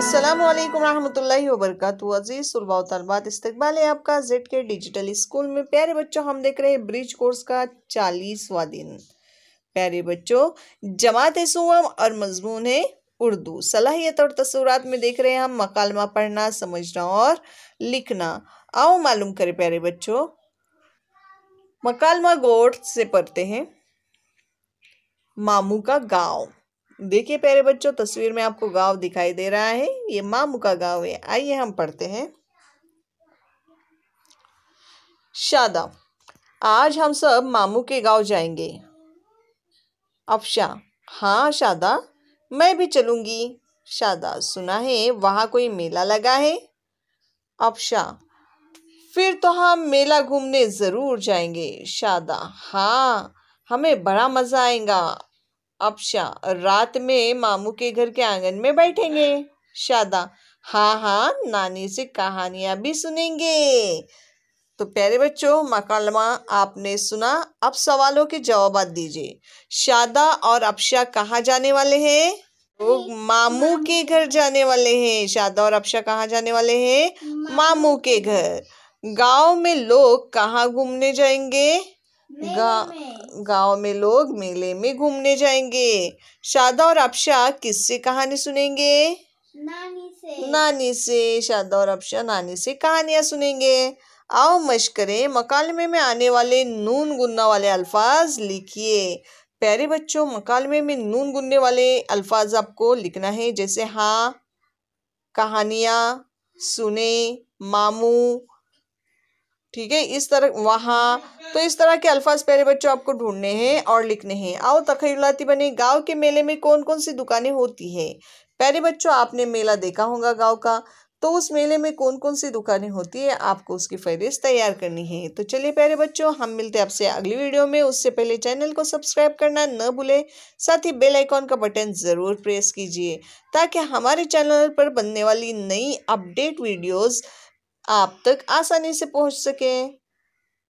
असलम वरहमल वबरक अज़ीज़ सुलबा तलबात इस्तबाल है आपका जेड के डिजिटल स्कूल में प्यारे बच्चों हम देख रहे हैं ब्रिज कोर्स का चालीसवा दिन प्यारे बच्चों जमात सुम और मजमून है उर्दू सलाहियत और तस्वूरत में देख रहे हैं हम मकालमा पढ़ना समझना और लिखना आओ मालूम करें प्यारे बच्चों मकालमा गोट से पढ़ते हैं मामू का गाँव देखिए प्यारे बच्चों तस्वीर में आपको गांव दिखाई दे रहा है ये मामू का गांव है आइए हम पढ़ते हैं शादा आज हम सब मामू के गांव जाएंगे अफशा हाँ शादा मैं भी चलूंगी शादा सुना है वहां कोई मेला लगा है अफशा फिर तो हम मेला घूमने ज़रूर जाएंगे शादा हाँ हमें बड़ा मज़ा आएगा अपशा रात में मामू के घर के आंगन में बैठेंगे शादा हाँ हाँ नानी से कहानियाँ भी सुनेंगे तो प्यारे बच्चों मकालमा आपने सुना अब सवालों के जवाब दीजिए शादा और अपशा कहाँ जाने वाले हैं तो मामू के घर जाने वाले हैं शादा और अपशा कहाँ जाने वाले हैं मामू के घर गांव में लोग कहाँ घूमने जाएंगे गाँव में लोग मेले में घूमने जाएंगे शादा और अपशा किससे कहानी सुनेंगे नानी से नानी से शादा और अपशा नानी से कहानियाँ सुनेंगे आओ मशकरे मकालमे में आने वाले नून गुनना वाले अल्फाज लिखिए प्यारे बच्चों मकालमे में नून गुनने वाले अल्फाज आपको लिखना है जैसे हाँ कहानियाँ सुने मामू ठीक है इस तरह वहाँ तो इस तरह के अल्फाज प्यारे बच्चों आपको ढूंढने हैं और लिखने हैं आओ तखीलाती बने गाँव के मेले में कौन कौन सी दुकानें होती हैं पहले बच्चों आपने मेला देखा होगा गाँव का तो उस मेले में कौन कौन सी दुकानें होती है आपको उसकी फहरिस्त तैयार करनी है तो चलिए प्यारे बच्चों हम मिलते हैं आपसे अगली वीडियो में उससे पहले चैनल को सब्सक्राइब करना न भूले साथ ही बेल आइकॉन का बटन ज़रूर प्रेस कीजिए ताकि हमारे चैनल पर बनने वाली नई अपडेट वीडियोस आप तक आसानी से पहुंच सकें